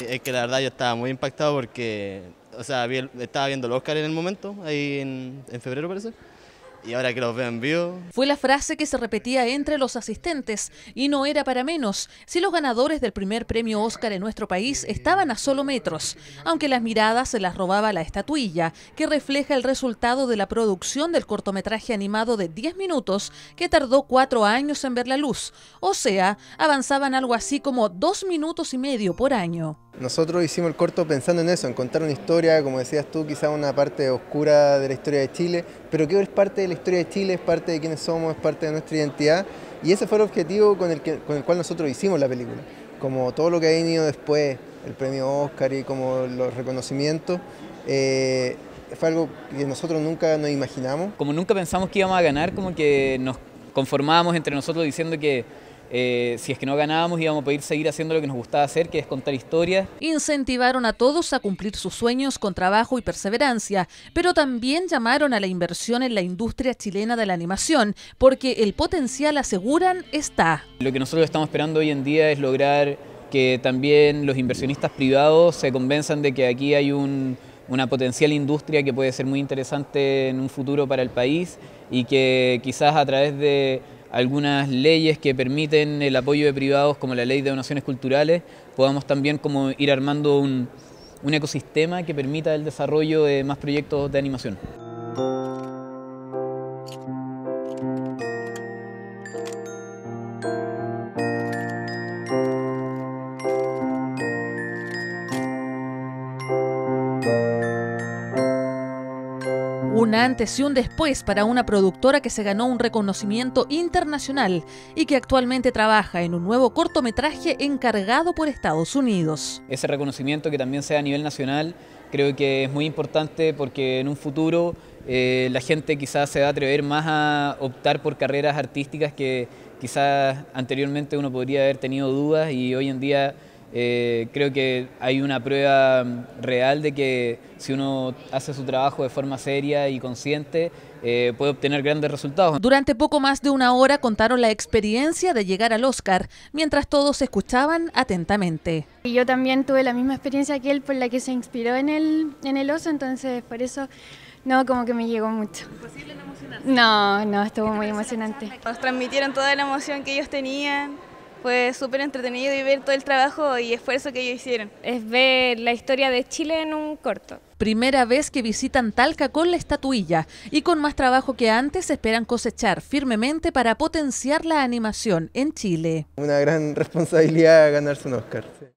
Es que la verdad yo estaba muy impactado porque, o sea, estaba viendo el Oscar en el momento, ahí en, febrero parece y ahora que los veo en vivo. Fue la frase que se repetía entre los asistentes y no era para menos si los ganadores del primer premio Oscar en nuestro país estaban a solo metros, aunque las miradas se las robaba la estatuilla, que refleja el resultado de la producción del cortometraje animado de 10 minutos que tardó cuatro años en ver la luz, o sea, avanzaban algo así como dos minutos y medio por año. Nosotros hicimos el corto pensando en eso, en contar una historia, como decías tú, quizá una parte oscura de la historia de Chile, pero que es parte de la historia de Chile, es parte de quiénes somos, es parte de nuestra identidad, y ese fue el objetivo con el, que, con el cual nosotros hicimos la película. Como todo lo que ha venido después, el premio Oscar y como los reconocimientos, eh, fue algo que nosotros nunca nos imaginamos. Como nunca pensamos que íbamos a ganar, como que nos conformábamos entre nosotros diciendo que eh, si es que no ganábamos íbamos a poder seguir haciendo lo que nos gustaba hacer, que es contar historias. Incentivaron a todos a cumplir sus sueños con trabajo y perseverancia, pero también llamaron a la inversión en la industria chilena de la animación, porque el potencial, aseguran, está. Lo que nosotros estamos esperando hoy en día es lograr que también los inversionistas privados se convenzan de que aquí hay una potencial industria que puede ser muy interesante en un futuro para el país y que quizás a través de algunas leyes que permiten el apoyo de privados, como la ley de donaciones culturales, podamos también como ir armando un, un ecosistema que permita el desarrollo de más proyectos de animación. Un antes y un después para una productora que se ganó un reconocimiento internacional y que actualmente trabaja en un nuevo cortometraje encargado por Estados Unidos. Ese reconocimiento que también sea a nivel nacional creo que es muy importante porque en un futuro eh, la gente quizás se va a atrever más a optar por carreras artísticas que quizás anteriormente uno podría haber tenido dudas y hoy en día eh, creo que hay una prueba real de que si uno hace su trabajo de forma seria y consciente, eh, puede obtener grandes resultados. Durante poco más de una hora contaron la experiencia de llegar al Oscar, mientras todos escuchaban atentamente. Y yo también tuve la misma experiencia que él por la que se inspiró en el, en el oso, entonces por eso no, como que me llegó mucho. posible no emocionarse? No, no, estuvo muy emocionante. Nos transmitieron toda la emoción que ellos tenían fue súper entretenido y ver todo el trabajo y esfuerzo que ellos hicieron. Es ver la historia de Chile en un corto. Primera vez que visitan Talca con la estatuilla y con más trabajo que antes esperan cosechar firmemente para potenciar la animación en Chile. Una gran responsabilidad ganarse un Oscar.